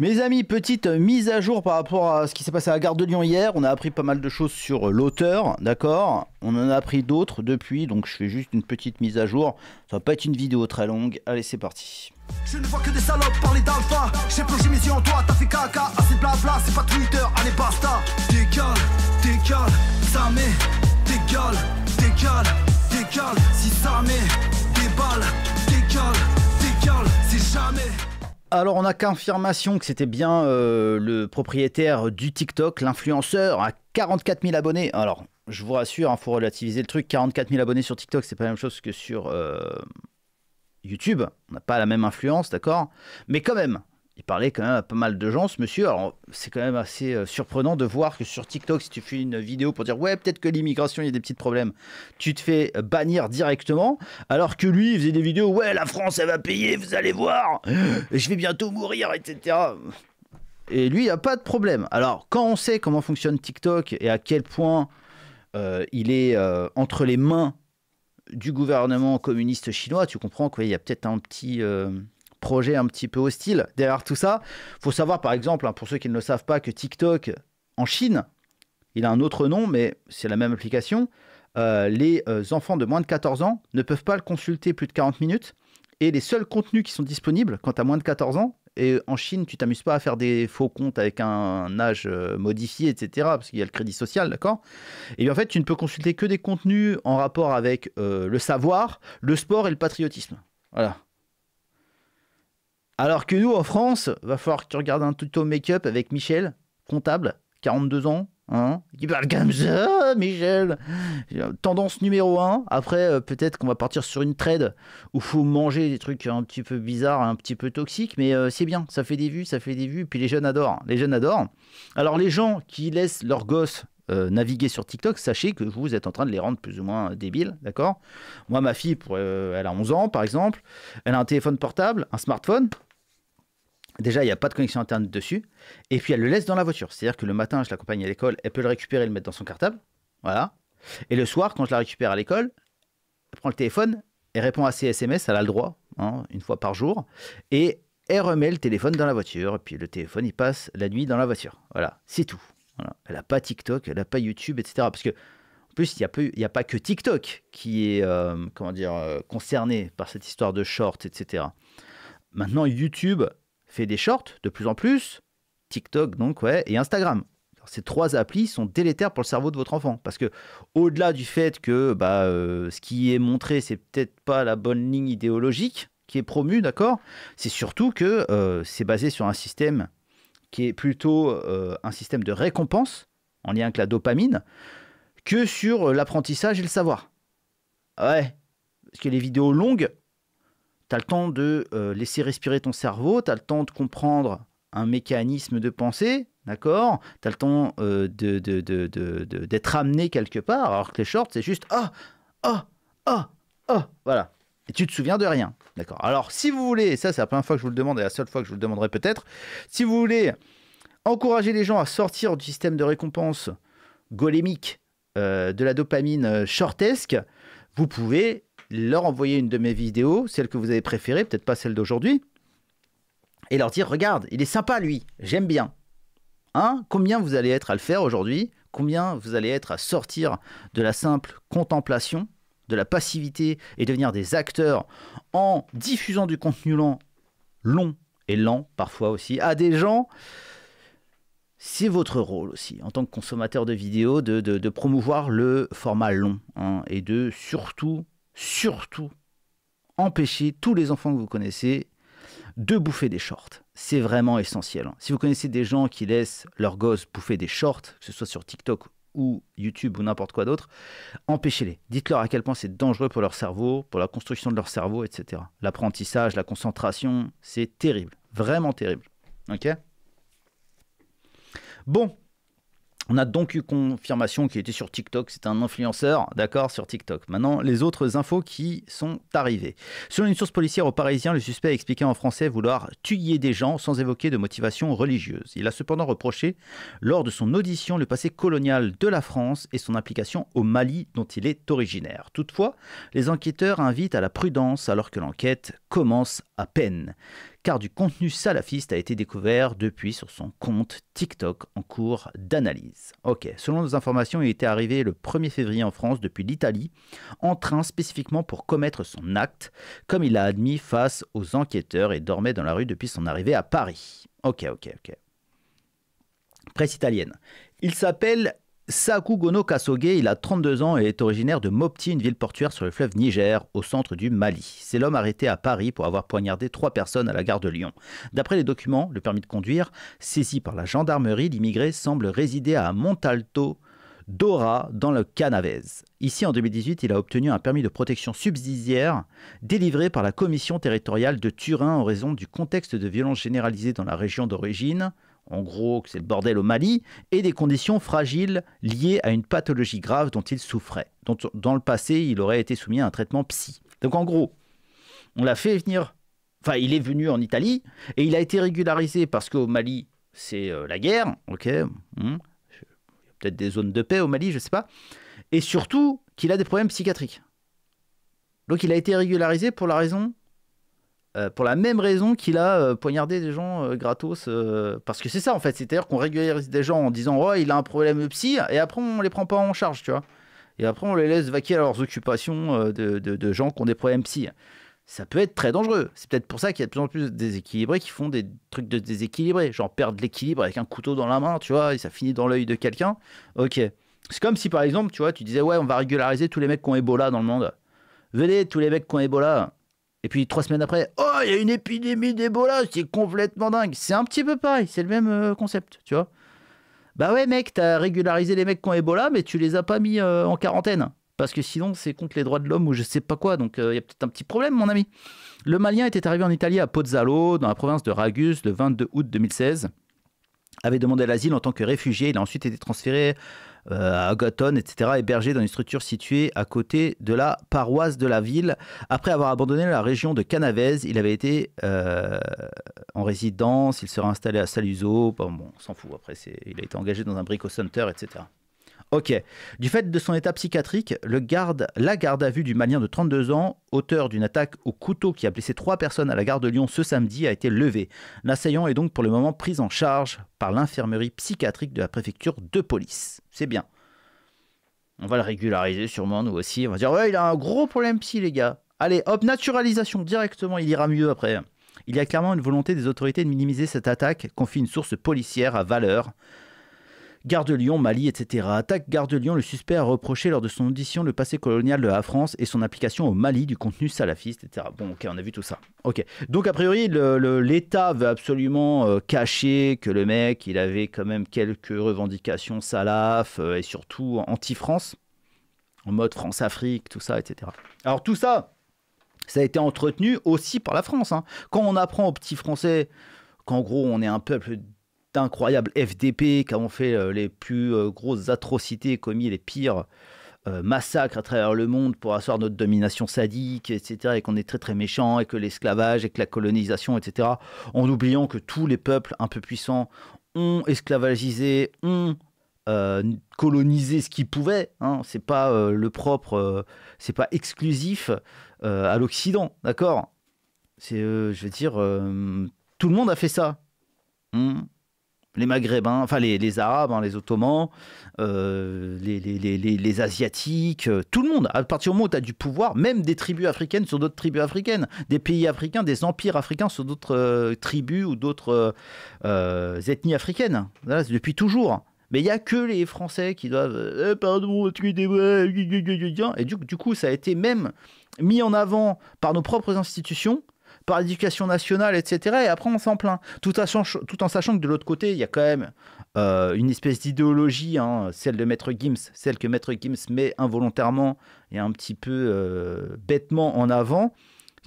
Mes amis, petite mise à jour par rapport à ce qui s'est passé à la gare de Lyon hier. On a appris pas mal de choses sur l'auteur, d'accord On en a appris d'autres depuis, donc je fais juste une petite mise à jour. Ça va pas être une vidéo très longue. Allez, c'est parti. Je ne vois que des salopes parler d'alpha. J'ai plongé mes yeux en toi, t'as fait caca. Assez blabla, c'est pas Twitter, allez basta. ça met, décale, décale. Alors on a confirmation que c'était bien euh, le propriétaire du TikTok, l'influenceur à 44 000 abonnés. Alors je vous rassure, il hein, faut relativiser le truc, 44 000 abonnés sur TikTok, c'est pas la même chose que sur euh, YouTube. On n'a pas la même influence, d'accord Mais quand même, il parlait quand même à pas mal de gens, ce monsieur. Alors, c'est quand même assez euh, surprenant de voir que sur TikTok, si tu fais une vidéo pour dire ouais, peut-être que l'immigration, il y a des petits problèmes, tu te fais bannir directement. Alors que lui, il faisait des vidéos ouais, la France, elle va payer, vous allez voir, je vais bientôt mourir, etc. Et lui, il n'y a pas de problème. Alors, quand on sait comment fonctionne TikTok et à quel point euh, il est euh, entre les mains du gouvernement communiste chinois, tu comprends qu'il y a peut-être un petit projet un petit peu hostile derrière tout ça. Il faut savoir par exemple, hein, pour ceux qui ne le savent pas, que TikTok en Chine, il a un autre nom, mais c'est la même application. Euh, les euh, enfants de moins de 14 ans ne peuvent pas le consulter plus de 40 minutes. Et les seuls contenus qui sont disponibles quand tu as moins de 14 ans, et en Chine, tu t'amuses pas à faire des faux comptes avec un, âge euh, modifié, etc., parce qu'il y a le crédit social, d'accord Et bien en fait, tu ne peux consulter que des contenus en rapport avec le savoir, le sport et le patriotisme. Voilà. Alors que nous, en France, va falloir que tu regardes un tuto make-up avec Michel, comptable, 42 ans, qui hein. parle comme ça, Michel. Tendance numéro 1. Après, euh, peut-être qu'on va partir sur une trade où faut manger des trucs un petit peu bizarres, un petit peu toxiques, mais euh, c'est bien, ça fait des vues, ça fait des vues, puis les jeunes adorent. Les jeunes adorent. Alors les gens qui laissent leurs gosses euh, naviguer sur TikTok, sachez que vous êtes en train de les rendre plus ou moins débiles, d'accord Moi, ma fille, elle a 11 ans, par exemple, elle a un téléphone portable, un smartphone, Déjà, il n'y a pas de connexion Internet dessus. Et puis, elle le laisse dans la voiture. C'est-à-dire que le matin, je l'accompagne à l'école, elle peut le récupérer et le mettre dans son cartable. Voilà. Et le soir, quand je la récupère à l'école, elle prend le téléphone, et répond à ses SMS, elle a le droit, hein, une fois par jour. Et elle remet le téléphone dans la voiture. Et puis, le téléphone, il passe la nuit dans la voiture. Voilà, c'est tout. Elle n'a pas TikTok, elle n'a pas YouTube, etc. Parce que en plus, il n'y a, pas que TikTok qui est euh, comment dire, euh, concerné par cette histoire de short, etc. Maintenant, YouTube, fait des shorts de plus en plus, TikTok donc ouais, et Instagram. ces trois applis sont délétères pour le cerveau de votre enfant parce que au-delà du fait que bah, euh, ce qui est montré c'est peut-être pas la bonne ligne idéologique qui est promue, d'accord, c'est surtout que euh, c'est basé sur un système qui est plutôt euh, un système de récompense en lien avec la dopamine que sur l'apprentissage et le savoir. Ouais, parce que les vidéos longues, t'as le temps de euh, laisser respirer ton cerveau, tu as le temps de comprendre un mécanisme de pensée, d'accord Tu as le temps euh, de, d'être amené quelque part, alors que les shorts, c'est juste ah, ah, ah, ah, voilà. Et tu te souviens de rien, d'accord Alors, si vous voulez, et ça, c'est la première fois que je vous le demande et la seule fois que je vous le demanderai peut-être, si vous voulez encourager les gens à sortir du système de récompense golémique euh, de la dopamine shortesque, vous pouvez leur envoyer une de mes vidéos, celle que vous avez préférée, peut-être pas celle d'aujourd'hui, et leur dire regarde, il est sympa lui, j'aime bien. Hein Combien vous allez être à le faire aujourd'hui Combien vous allez être à sortir de la simple contemplation, de la passivité et devenir des acteurs en diffusant du contenu lent, long et lent parfois aussi à des gens c'est votre rôle aussi, en tant que consommateur de vidéos, de, promouvoir le format long hein, et de surtout surtout empêchez tous les enfants que vous connaissez de bouffer des shorts. C'est vraiment essentiel. Hein. Si vous connaissez des gens qui laissent leurs gosses bouffer des shorts, que ce soit sur TikTok ou YouTube ou n'importe quoi d'autre, empêchez-les. Dites-leur à quel point c'est dangereux pour leur cerveau, pour la construction de leur cerveau, etc. L'apprentissage, la concentration, c'est terrible. Vraiment terrible. Ok Bon, on a donc eu confirmation qu'il était sur TikTok, c'est un influenceur, d'accord, sur TikTok. Maintenant, les autres infos qui sont arrivées. Selon une source policière au Parisien, le suspect a expliqué en français vouloir tuer des gens sans évoquer de motivation religieuse. Il a cependant reproché, lors de son audition, le passé colonial de la France et son implication au Mali dont il est originaire. Toutefois, les enquêteurs invitent à la prudence alors que l'enquête commence à peine car du contenu salafiste a été découvert depuis sur son compte TikTok en cours d'analyse. Ok, selon nos informations, il était arrivé le 1er février en France depuis l'Italie, en train spécifiquement pour commettre son acte, comme il a admis face aux enquêteurs et dormait dans la rue depuis son arrivée à Paris. Ok, ok, ok. Presse italienne. Il s'appelle Sakugono Kasoge, il a 32 ans et est originaire de Mopti, une ville portuaire sur le fleuve Niger, au centre du Mali. C'est l'homme arrêté à Paris pour avoir poignardé trois personnes à la gare de Lyon. D'après les documents, le permis de conduire, saisi par la gendarmerie, l'immigré semble résider à Montalto, Dora, dans le Canavese. Ici, en 2018, il a obtenu un permis de protection subsidiaire délivré par la commission territoriale de Turin en raison du contexte de violence généralisée dans la région d'origine, en gros que c'est le bordel au Mali, et des conditions fragiles liées à une pathologie grave dont il souffrait, dont dans le passé il aurait été soumis à un traitement psy. Donc en gros, on l'a fait venir, enfin il est venu en Italie, et il a été régularisé parce qu'au Mali c'est euh, la guerre, ok, hmm, a peut-être des zones de paix au Mali, je ne sais pas et surtout qu'il a des problèmes psychiatriques. Donc il a été régularisé pour la raison, euh, pour la même raison qu'il a euh, poignardé des gens euh, gratos. parce que c'est ça en fait, c'est-à-dire qu'on régularise des gens en disant oh il a un problème psy et après on les prend pas en charge, tu vois. Et après on les laisse vaquer à leurs occupations de, de, gens qui ont des problèmes psy. Ça peut être très dangereux. C'est peut-être pour ça qu'il y a de plus en plus de déséquilibrés qui font des trucs de déséquilibrés. Genre perdre l'équilibre avec un couteau dans la main, tu vois, et ça finit dans l'œil de quelqu'un. Ok. C'est comme si, par exemple, tu vois, tu disais, ouais, on va régulariser tous les mecs qui ont Ebola dans le monde. Venez, tous les mecs qui ont Ebola. Et puis, trois semaines après, oh, il y a une épidémie d'Ebola, c'est complètement dingue. C'est un petit peu pareil, c'est le même euh, concept, tu vois. Bah ouais, mec, t'as régularisé les mecs qui ont Ebola, mais tu les as pas mis euh, en quarantaine. Parce que sinon, c'est contre les droits de l'homme ou je sais pas quoi. Donc, euh, il y a peut-être un petit problème, mon ami. Le Malien était arrivé en Italie à Pozzallo, dans la province de Ragus, le 22 août 2016. Avait demandé l'asile en tant que réfugié. Il a ensuite été transféré euh, à Agaton, etc., hébergé dans une structure située à côté de la paroisse de la ville. Après avoir abandonné la région de Canavese, il avait été euh, en résidence, il sera installé à Saluzzo, bon, on s'en fout, après il a été engagé dans un brico center, etc. Ok. Du fait de son état psychiatrique, le garde, la garde à vue du Malien de 32 ans, auteur d'une attaque au couteau qui a blessé trois personnes à la gare de Lyon ce samedi, a été levée. L'assaillant est donc pour le moment pris en charge par l'infirmerie psychiatrique de la préfecture de police. C'est bien. On va le régulariser sûrement, nous aussi. On va dire, ouais, il a un gros problème psy, les gars. Allez, hop, naturalisation directement, il ira mieux après. Il y a clairement une volonté des autorités de minimiser cette attaque, confie une source policière à Valeur. Garde de Lyon, Mali, etc. Attaque Garde de Lyon, le suspect a reproché lors de son audition le passé colonial de la France et son application au Mali du contenu salafiste, etc. Bon, ok, on a vu tout ça. Ok. Donc, a priori, l'État veut absolument euh, cacher que le mec, il avait quand même quelques revendications salaf euh, et surtout anti-France, en mode France-Afrique, tout ça, etc. Alors, tout ça, ça a été entretenu aussi par la France. Hein. Quand on apprend aux petits Français qu'en gros, on est un peuple d'incroyables FDP qui ont fait euh, les plus euh, grosses atrocités, commis les pires euh, massacres à travers le monde pour asseoir notre domination sadique, etc., et qu'on est très très méchant, et que l'esclavage, et que la colonisation, etc., en oubliant que tous les peuples un peu puissants ont esclavagisé, ont colonisé ce qu'ils pouvaient. Hein. C'est pas le propre, c'est pas exclusif à l'Occident, d'accord C'est, je veux dire, tout le monde a fait ça. Hein les Maghrébins, enfin les, Arabes, hein, les Ottomans, euh, les, les, Asiatiques, euh, tout le monde. À partir du moment où tu as du pouvoir, même des tribus africaines sur d'autres tribus africaines, des pays africains, des empires africains sur d'autres euh, tribus ou d'autres ethnies africaines. depuis toujours. Mais il n'y a que les Français qui doivent. Et du coup, ça a été même mis en avant par nos propres institutions par l'éducation nationale, etc. Et après, on s'en plaint. Tout, en sachant que de l'autre côté, il y a quand même euh, une espèce d'idéologie, hein, celle de Maître Gims, celle que Maître Gims met involontairement et un petit peu euh, bêtement en avant,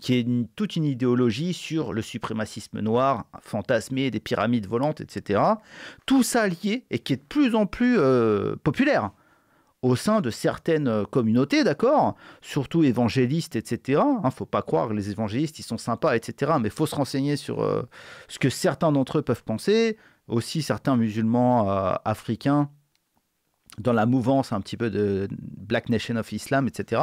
qui est toute une idéologie sur le suprémacisme noir, fantasmé, des pyramides volantes, etc. Tout ça lié et qui est de plus en plus euh, populaire au sein de certaines euh, communautés, d'accord Surtout évangélistes, etc. Hein, faut pas croire que les évangélistes, ils sont sympas, etc. Mais il faut se renseigner sur euh, ce que certains d'entre eux peuvent penser. Aussi, certains musulmans euh, africains, dans la mouvance un petit peu de Black Nation of Islam, etc.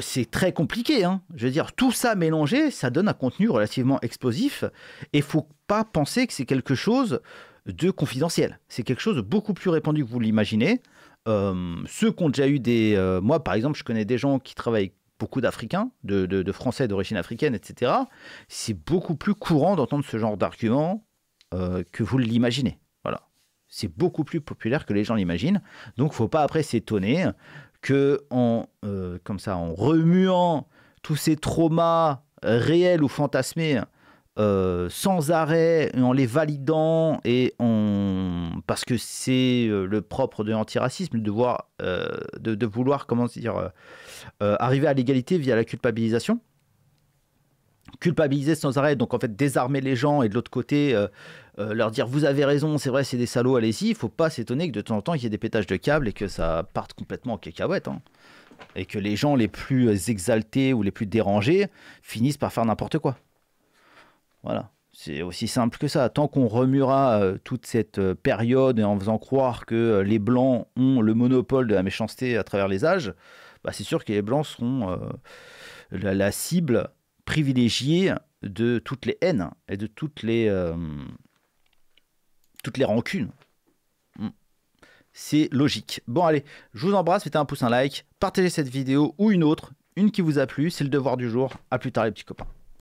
c'est très compliqué. Hein. Je veux dire, tout ça mélangé, ça donne un contenu relativement explosif. Et faut pas penser que c'est quelque chose de confidentiel. C'est quelque chose de beaucoup plus répandu que vous l'imaginez. Euh, ceux qui ont déjà eu des... Euh, moi, par exemple, je connais des gens qui travaillent beaucoup d'Africains, de, Français d'origine africaine, etc., c'est beaucoup plus courant d'entendre ce genre d'argument euh, que vous l'imaginez. Voilà. C'est beaucoup plus populaire que les gens l'imaginent. Donc, faut pas après s'étonner que comme ça, en remuant tous ces traumas réels ou fantasmés euh, sans arrêt, en les validant, et on... parce que c'est euh, le propre de l'antiracisme, de, voir, euh, de, vouloir comment dire, arriver à l'égalité via la culpabilisation. Culpabiliser sans arrêt, donc en fait désarmer les gens et de l'autre côté leur dire vous avez raison, c'est vrai, c'est des salauds, allez-y. Il faut pas s'étonner que de temps en temps il y ait des pétages de câbles et que ça parte complètement en cacahuète. Hein. et que les gens les plus exaltés ou les plus dérangés finissent par faire n'importe quoi. Voilà. C'est aussi simple que ça. Tant qu'on remuera euh, toute cette euh, période et en faisant croire que euh, les blancs ont le monopole de la méchanceté à travers les âges, bah, c'est sûr que les blancs seront la, cible privilégiée de toutes les haines et de toutes les, toutes les rancunes. Mm. C'est logique. Bon allez, je vous embrasse, mettez un pouce, un like, partagez cette vidéo ou une autre, une qui vous a plu, c'est le devoir du jour. À plus tard les petits copains.